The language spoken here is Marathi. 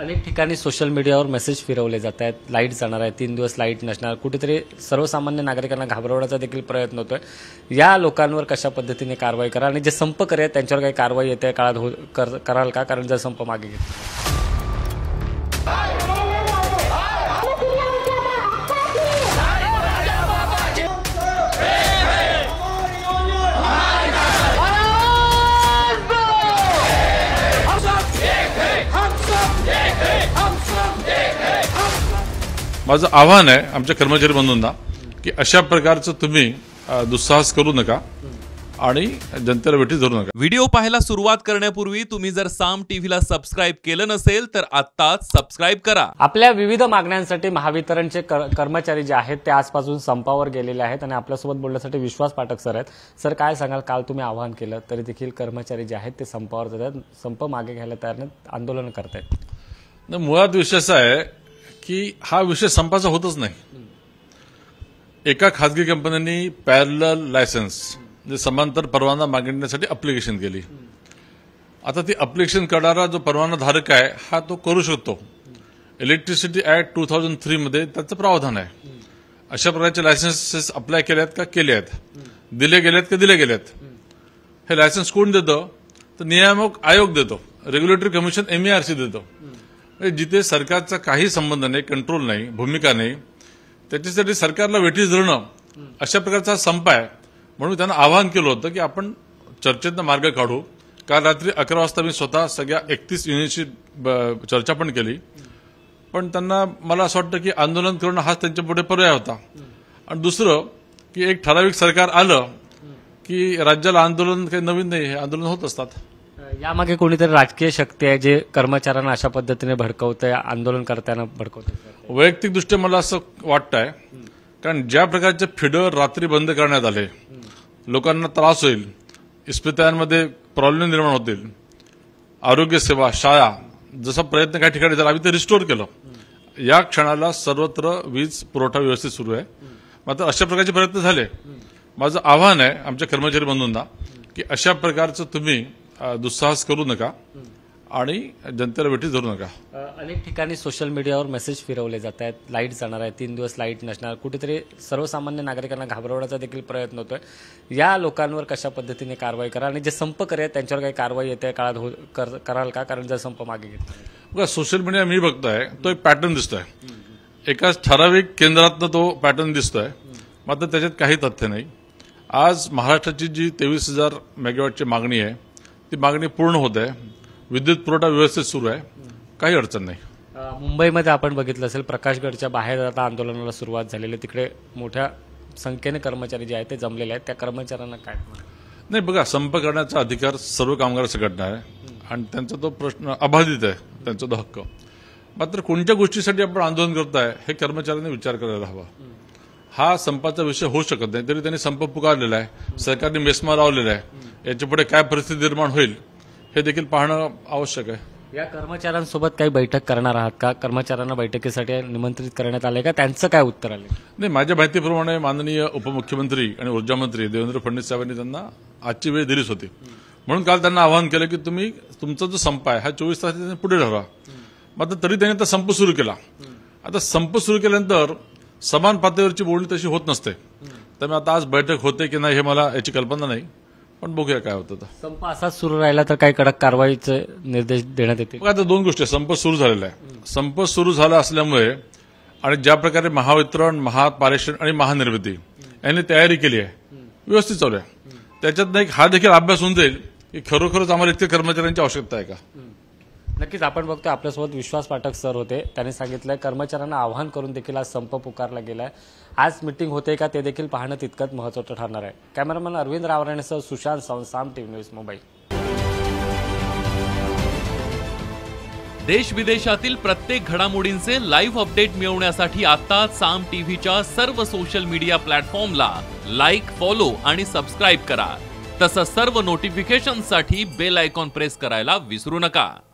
अनेक ठिकाणी सोशल मीडियावर मेसेज फिरवले जात आहेत लाईट जाणार आहे तीन दिवस लाईट नसणार कुठेतरी सर्वसामान्य नागरिकांना घाबरवण्याचा देखील प्रयत्न होतोय या लोकांवर कशा पद्धतीने कारवाई करा आणि जे संप करेल त्यांच्यावर काही कारवाई येते काळात हो कराल का कारण जर संप मागे घेतला माझं आव्हान आहे आमच्या कर्मचारी बंधूंना की अशा प्रकारचं तुम्ही दुस्साहस करू नका आणि जनतेला भेटी धरू नका व्हिडिओ पाहायला सुरुवात करण्यापूर्वी तुम्ही जर साम टीव्हीला सबस्क्राईब केलं नसेल तर आत्ताच सबस्क्राईब करा आपल्या विविध मागण्यांसाठी महावितरणचे कर्मचारी जे आहेत ते आजपासून संपावर गेलेले आहेत आणि आपल्यासोबत बोलण्यासाठी विश्वास पाठक सर आहेत सर काय सांगाल काल तुम्ही आवाहन केलं तरी देखील कर्मचारी जे आहेत ते संपावर जातात संप मागे घ्यायला तयार नाहीत आंदोलन करतायत मुळात विषय आहे की हा विषय संपाचा होतच नाही एका खाजगी कंपन्यांनी पॅरल लायसन्स म्हणजे समांतर परवाना मागण्यासाठी अप्लिकेशन केली आता ती अप्लिकेशन करणारा जो परवाना धारक आहे हा तो करू शकतो इलेक्ट्रिसिटी ऍक्ट टू थाउजंड मध्ये त्याचं प्रावधान आहे अशा प्रकारचे लायसन्सेस अप्लाय केले आहेत का केले आहेत दिले गेलेत का दिले गेलेत हे लायसन्स कोण देतं तर नियामक आयोग देतो रेग्युलेटरी कमिशन एमईआरसी देतो जिथे सरकारचा काही संबंध नाही कंट्रोल नाही भूमिका नाही त्याच्यासाठी सरकारला वेठीस धरणं अशा प्रकारचा संप आहे म्हणून त्यांना आवाहन केलं होतं की आपण चर्चेतनं मार्ग काढू काल रात्री अकरा वाजता मी स्वतः सगळ्या एकतीस युनिटशी चर्चा पण केली पण त्यांना मला असं वाटतं की आंदोलन करणं हाच त्यांच्या पुढे पर्याय होता आणि दुसरं की एक ठराविक सरकार आलं की राज्याला आंदोलन काही नवीन नाही हे आंदोलन होत असतात यामागे कोणीतरी राजकीय शक्ती आहे जे कर्मचाऱ्यांना अशा पद्धतीने भडकवत आहे आंदोलन करताना भडकवत वैयक्तिकदृष्ट्या मला असं वाटतंय आहे कारण ज्या प्रकारचे फिडर रात्री बंद करण्यात आले लोकांना त्रास होईल इस्पितळांमध्ये प्रॉब्लेम निर्माण होतील आरोग्य सेवा शाळा जसा प्रयत्न काही ठिकाणी झाला आम्ही ते रिस्टोर केलं या क्षणाला सर्वत्र वीज पुरवठा व्यवस्थित सुरू आहे मात्र अशा प्रकारचे प्रयत्न झाले माझं आव्हान आहे आमच्या कर्मचारी बंधूंना की अशा प्रकारचं तुम्ही दुस्साहस करू नका आणि जनतेला वेटेज धरू नका अनेक ठिकाणी सोशल मीडियावर मेसेज फिरवले जात आहेत लाईट जाणार आहे तीन दिवस लाईट नसणार कुठेतरी सर्वसामान्य नागरिकांना घाबरवण्याचा देखील प्रयत्न होतोय या लोकांवर कशा पद्धतीने कारवाई करा आणि जे संप करे त्यांच्यावर काही कारवाई येते काळात हो कर, कराल का कारण जर संप मागे घेतला बघा सोशल मीडिया मी बघतोय तो एक पॅटर्न दिसतोय एकाच ठराविक केंद्रातनं तो पॅटर्न दिसतोय मात्र त्याच्यात काही तथ्य नाही आज महाराष्ट्राची जी तेवीस हजार मेगावॅटची मागणी आहे ती मागणी पूर्ण होत आहे विद्युत पुरवठा व्यवस्थित सुरू आहे काही अडचण नाही मुंबईमध्ये आपण बघितलं असेल प्रकाशगडच्या बाहेर आता आंदोलनाला सुरुवात झालेली आहे. तिकडे मोठ्या संख्येने कर्मचारी जे आहेत ते जमलेले आहेत त्या कर्मचाऱ्यांना काय नाही बघा संप करण्याचा अधिकार सर्व कामगार संघटना आहे आणि त्यांचा तो प्रश्न अबाधित आहे त्यांचा तो हक्क मात्र कोणत्या गोष्टीसाठी आपण आंदोलन करत आहे हे कर्मचाऱ्यांनी विचार करायला हवा हा संपाचा विषय होऊ शकत नाही तरी त्यांनी संप पुकारलेला आहे सरकारने मेस्मा लावलेला आहे याच्यापुढे काय परिस्थिती निर्माण होईल हे देखील पाहणं आवश्यक आहे या कर्मचाऱ्यांसोबत काही बैठक करणार आहात का कर्मचाऱ्यांना बैठकीसाठी निमंत्रित करण्यात आले का त्यांचं काय उत्तर आले नाही माझ्या माहितीप्रमाणे माननीय उपमुख्यमंत्री आणि ऊर्जामंत्री देवेंद्र फडणवीस साहेबांनी त्यांना आजची वेळ दिलीच होती म्हणून काल त्यांना आवाहन केलं की तुम्ही तुमचा जो संप आहे हा चोवीस तास पुढे ठरवा मात्र तरी त्यांनी आता संप सुरू केला आता संप सुरू केल्यानंतर समान पातळीवरची बोलणी तशी होत नसते त्यामुळे आता आज बैठक होते की नाही हे मला याची कल्पना नाही पण बघूया काय होतं संप असाच सुरू राहिला तर काही कडक कारवाईचे निर्देश देण्यात येतील आता दोन गोष्टी संप सुरू झालेला आहे संप सुरू झाला असल्यामुळे आणि ज्या प्रकारे महावितरण महापारेषण आणि महानिर्मिती यांनी तयारी केली आहे व्यवस्थित चालू आहे त्याच्यातनं एक हा देखील अभ्यास होऊन जाईल की खरोखरच आम्हाला इतक्या कर्मचाऱ्यांची आवश्यकता आहे का नक्कीच आपण बघतो आपल्यासोबत विश्वास पाठक सर होते त्यांनी सांगितलं कर्मचाऱ्यांना आव्हान करून देखील आज संप पुकारला गेलाय आज मीटिंग होते का ते देखील पाहणं तितकंच महत्त्वाचं ठरणार आहे कॅमेरामॅन अरविंद सह सुशांत साम टीव्ही न्यूज मुंबई देश विदेशातील प्रत्येक घडामोडींचे लाईव्ह अपडेट मिळवण्यासाठी आता साम टीव्हीच्या सर्व सोशल मीडिया प्लॅटफॉर्मला लाईक फॉलो आणि सबस्क्राईब करा तसंच सर्व नोटिफिकेशनसाठी बेल आयकॉन प्रेस करायला विसरू नका